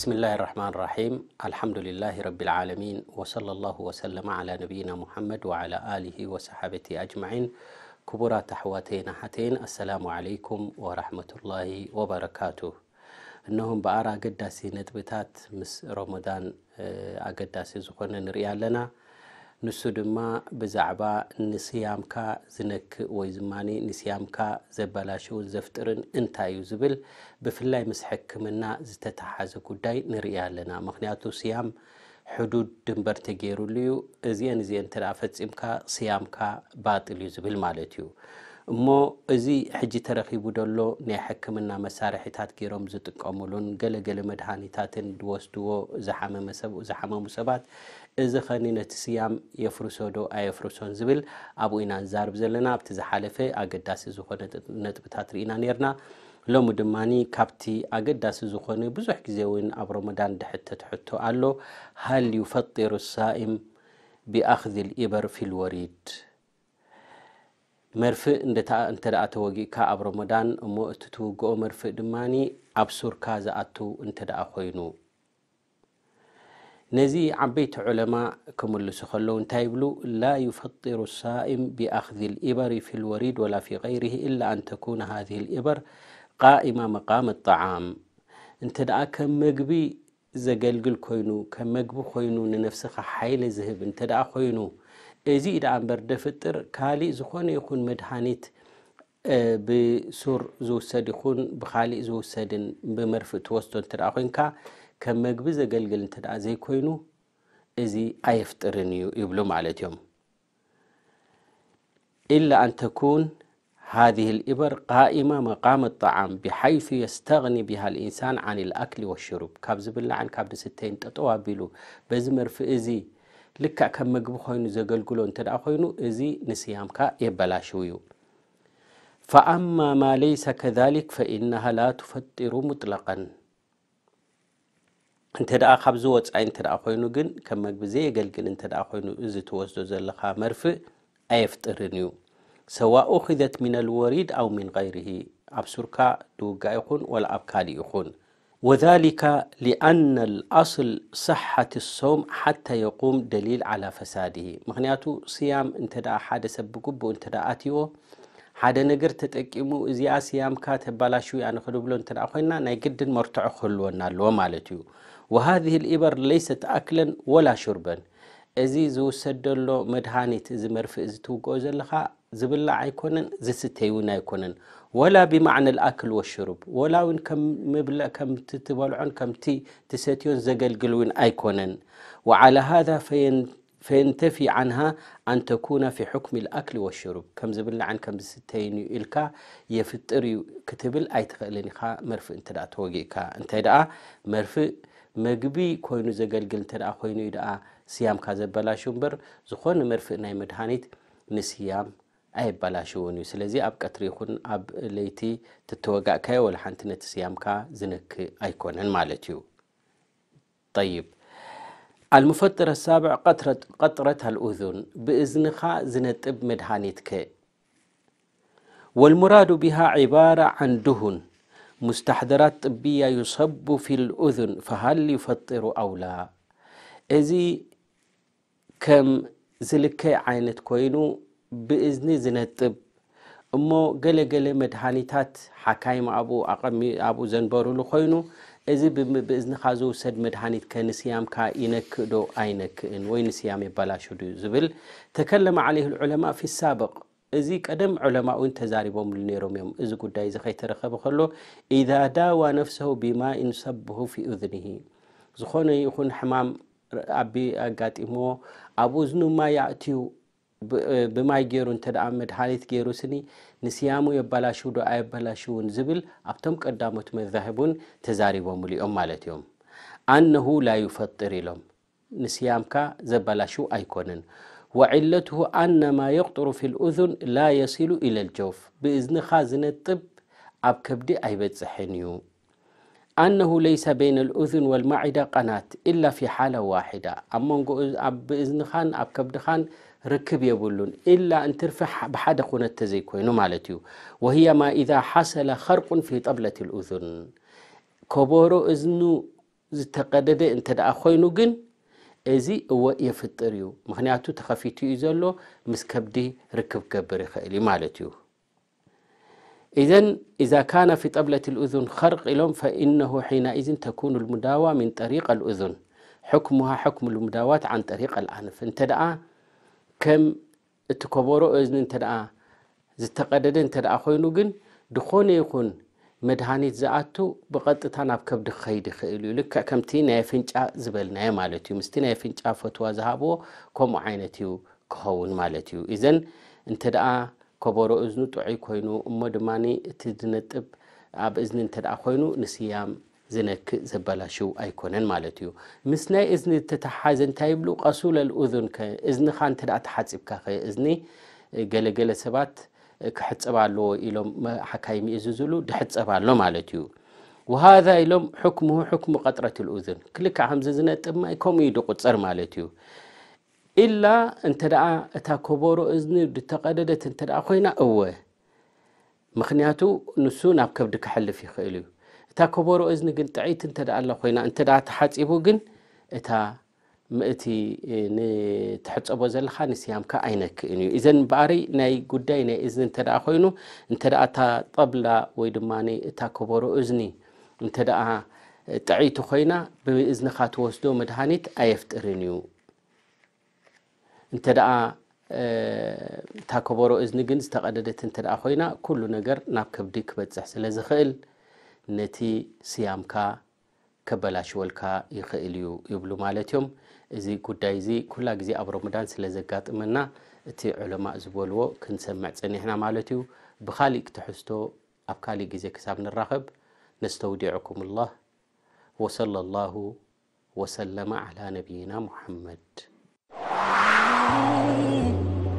بسم الله الرحمن الرحيم الحمد لله رب العالمين وصلى الله وسلم على نبينا محمد وعلى آله وصحابته أجمعين كبرى تحواتين حتين السلام عليكم ورحمة الله وبركاته إنهم بأرى قداسي ነጥብታት مس رمضان ኣገዳሲ ዝኾነ ንሪኢ لنا ንሱ ድማ ብዛዕባ ንስያምካ ዝነክእ ወይ ድማ ንስያምካ ዘበላሽውን ዘፍጥርን እንታይ እዩ ዝብል ብፍላይ ምስ ሕክምና ዝተተሓዘ ጉዳይ ንርኢ ኣለና ምክንያቱ ስያም ሕዱድ ድንበር ተገይሩሉ እዩ እዚአን እዚአ እንተ ፈፂምካ ስያምካ ባጢል እዩ ዝብል ማለት እዩ እሞ እዚ ሕጂ ተረኺቡ ደሎ ናይ ሕክምና መሳርሒታት ገይሮም ዝጥቀምሉን ገለገለ መድሃኒታትን ዝወስድዎ ዝመመሰዝሓመሙ ሰባት እዚ ኸኒ ነቲ ስያም የፍርሶዶ ኣየፍርሶን ዝብል ኣብኡ ኢና ዝዛርብ ዘለና ኣብቲ ዝሓለፈ ኣገዳሲ ዝኾነ ነጥብታት ርኢና ነርና ሎሚ ድማኒ ካብቲ ኣገዳሲ ዝኾነ ብዙሕ ግዜ ው ኣብ ሮሞዳን ድሕተት ሕቶ ኣሎ ሃልዩ ፈጢሩ ሳኢም ብኣክዚል ይበርፊል ወሪድ مرفق انت انت دعت وجي كا اب رمضان مو اتتو غو مرفق دماني ابسور كا زاتو انت دعا خوينو نزي عبيت علماء كم اللي سخلو انت لا يفطر الصائم باخذ الابر في الوريد ولا في غيره الا ان تكون هذه الابر قائمة مقام الطعام انت دعا كم مقبي زقلقل خوينو كم مقبو خوينو لنفسك حيل زهب انت دعا خوينو እዚ ደኣ እምበር ደፍጥር ካሊእ ዝኾነ ይኹን መድሃኒት ብሱር ዝውሰድ ይኹን ብካሊእ ዝውሰድን ብመርፍእ ትወስቶ እንተ ኮይንካ ከም መግቢ ዘገልግል እንተ ዘይኮይኑ እዚ ኣየፍጥርን እዩ ይብሉ ማለት እዮም ኢላ ኣንተኩን ሃذه الإበር ቃኢማ መቃም الطዓም ብሓይث የስተغኒ ብሃ الኢንሳን عን الኣክሊ والሽሩብ ካብ ዝብላዓን ካብ ድስተይን ጠጠው ኣቢሉ በዚ መርፊ እዚ ልክዕ ከም ምግቢ ኮይኑ ዘገልግሎ እንተ ኮይኑ እዚ ንስያምካ የበላሽው እዩ ፈኣማ ማ ለይሰ ከሊክ ፈኢናሃ ላ ትፈጢሩ ሙጥለቀን እንተ ደኣ ካብዚ ወፃኢ እንተ ደኣ ኮይኑ ግን ከም መግቢ ዘየገልግል እንተ ደኣ ኮይኑ እዚ ትወስዶ ዘለካ መርፍእ ኣየፍጥርን እዩ ሰዋ ኡክዘት ምን ልወሪድ ኣው ምን غይርሂ ኣብ ሱርካ ድውጋ ይኹን ወላ ኣብ ካሊእ ይኹን وذلك لأن الأصل صحة الصوم حتى يقوم دليل على فساده مغنياتو سيام انت دا حادة سبقب انت دا آتيو حادة نقر تتأكيمو إزياء سيام كات بلا شوي أنا يعني خلو بلو انت دا أخوينا نا يقدن مرتع خلونا اللو مالتيو وهذه الإبر ليست أكلا ولا شربا እዚ ዝውሰድደሎ መድሃኒት እዚ መርፊእ ዚ ትውግኦ ዘለካ ዝብላዕ ኣይኮነን ዝስተይ እውን ኣይኮነን ወላ ብማዕነ ልኣክሊ ወሹሩብ ወላ እው ም ምብእ ከምቲ ትበልዖን ከምቲ ትሰትዮን ዘገልግል እውን ኣይኮነን ወዓላ ሃ ፈየንተፊ ዓንሃ ኣንተኩና ፊ ሕኩም ልኣክሊ ወሹሩብ ከም ዝብላዓን ከም ዝስተይንእዩ ኢልካ የፍጥር እዩ ክትብል ኣይትኽእልን ኢካ መርፍእ እንተኣ ተወጊእካ እንታይ ደኣ መርፍእ መግቢ ኮይኑ ዘገልግል እንተኣ ኮይኑ ዩ ኣ ስያምካ ዘበላሹ እምበር ዝኾነ መርፍእ ናይ መድሃኒት ንስያም ኣየበላሽውን እዩ ስለዚ ኣብ ቀትሪ ይኹን ኣብ ለይቲ ትተወጋእካዮ ወላ ሓንቲ ነቲ ስያምካ ዝነክእ ኣይኮነን ማለት እዩ ይብ ኣልሙፈጥረ ሳብዕ ቀጥረት ኣልኡዙን ብእዝንኻ ዝነጥብ መድሃኒት ከ والمراد بها عبارة عن دهن مستحضرات طبية يصب في الأذن فهل يفطر أو لا إذي ከም ዝልከይ ዓይነት ኮይኑ ብእዝኒ ዝነጥብ እሞ ገለገለ መድሃኒታት ሓካይም ኣብኡ ዘንበሩሉ ኮይኑ እዚ ብእዝኒካ ዝውሰድ መድሃኒት ከ ንስያምካ ይነክእ ዶ ኣይነክእን ወይ ንስያም የባላሽ ድዩ ዝብል ተከለመ ዓለይህ ዑለማ ፊ ሳበቕ እዚ ቀደም ዑለማ እውን ተዛሪቦምሉ ነይሮም እዮም እዚ ጉዳይ እዚ ከይተረኸበ ከሎ ኢዛ ዳዋ ነፍሰሁ ብማኢን ሰብሁ ፊ እዝኒሂ ዝኾነ ይኹን ሕማም ኣብኣጋጢሞ ኣብኡ እዝኒማይ ይእትዩ ብማይ ገይሩ እንተ ደ መድሃኒት ገይሩ ስኒ ንስያሙ የባላሹ ዶ ኣየበላሽ እውን ዝብል ኣብቶም ቀዳሞት መዛሂቡን ተዛሪቦም ሉኦም ማለት እዮም ኣነሁ ላ ይፈጢር ኢሎም ንስያምካ ዘባላሹ ኣይኮነን ወዒለትሁ ኣነማ የቕጥሩ ፊ ልእዙን ላ የሲሉ ኢለ ልጀውፍ ብእዝኒካ ዝነጥብ ኣብ ከብዲ ኣይበፅሐን እዩ أنه ليس بين الأذن والمعدة قناة إلا في حالة واحدة أما بإذن خان أب كبد خان ركب يبلون إلا أن ترفع بحد خونة تزيكوين مالتيو وهي ما إذا حصل خرق في طبلة الأذن كبورو إذنو زتقدد እንተ ደኣ ኮይኑ ግን እዚ እወ የፍጥር እዩ ምክንያቱ ተኸፊቱ እዩ ዘሎ ምስ ከብዲ ርክብ ክገብር إذا إذا كان في طبلة الأذن خرق لهم فإنه حينئذ تكون المداوة من طريق الأذن حكمها حكم المداوات عن طريق الأنف أنت كم تكبروا أذن أنت دعا زتقدد أنت دعا خوينوغن دخون يكون مدهاني زعاتو بقد تناب كبد خيد خيلو لك كم تين يفنجا زبلنا يا مالتيو مستين يفنجا فتوى زهابو كم عينتيو كهون مالتيو إذن أنت دعا ከበሮ እዝኒ ጥዑይ ኮይኑ እሞ ድማኒ እቲ ዝነጥብ ኣብ እዝኒ እንተደኣ ኮይኑ ንስያም ዝነክእ ዘበላሽው ኣይኮነን ማለት እዩ ምስ ናይ እዝኒ ዝተተሓሓዘ እንታይ ይብሉ ቀሱለልኡዝን እዝኒኻ እንተኣ ተሓፂብካ ኸ እዝኒ ገለገለ ሰባት ክሕፀባኣለዎ ኢሎም ሓካይ ሚእ ዝዝሉ ድሕፀባሎ ማለት እዩ ወሃዛ ኢሎም ሕኩሙሁ ሕኩሙ ቀጥረት ልኡዝን ክልካ ከምዚ ዝነጥብ ማይ ከምኡእዩ ድቁፅር ማለት እዩ ኢላ እንተኣ እታ ከበሮ እዝኒ ድተቐደደት እንተኣ ኮይና እወ ምክንያቱ ንሱ ናብ ከብዲ ክሐልፍ ይኽእል እዩ እታ ከበሮ እዝኒ ግን ጥዒቲ እተኣኣ ኮይና እንተኣ ተሓፂቡ ግን እታ ምእቲ ንትሕፀቦ ዘለካ ንስያምካ ኣይነክእን እዩ እዘን በሪ ናይ ጉዳይ ናይ እዝኒ እንተኣ ኮይኑ እንተኣ ታ ጠብላ ወይ ድማ እታ ከበሮ እዝኒ እንተ ደኣ ጥዒቲ ኮይና ብእዝንኻ ተወስዶ መድሃኒት ኣየፍጥርን እዩ እንተ ደኣ እታ ከበሮ እዝኒ ግን ዝተቐደደት እንተ ደኣ ኮይና ኩሉ ነገር ናብ ከብዲ ክበፅሕ ስለ ዝኽእል ነቲ ስያምካ ከበላሽወልካ ይኽእል እዩ ይብሉ ማለት እዮም እዚ ጉዳይ እዚ ኩላ ግዜ ኣብ ሮሙዳን ስለ ዘጋጥመና እቲ ዕለማ ዝበልዎ ክንሰምዕ ፀኒሕና ማለት እዩ ብካሊእ ክትሕዝቶ ኣብ ካሊእ ግዜ ክሳብ ንራኸብ ነስተውዲዕኩም ላህ ወሰለ ላሁ ወሰለማ ዓላ ነቢይና ሙሐመድ high.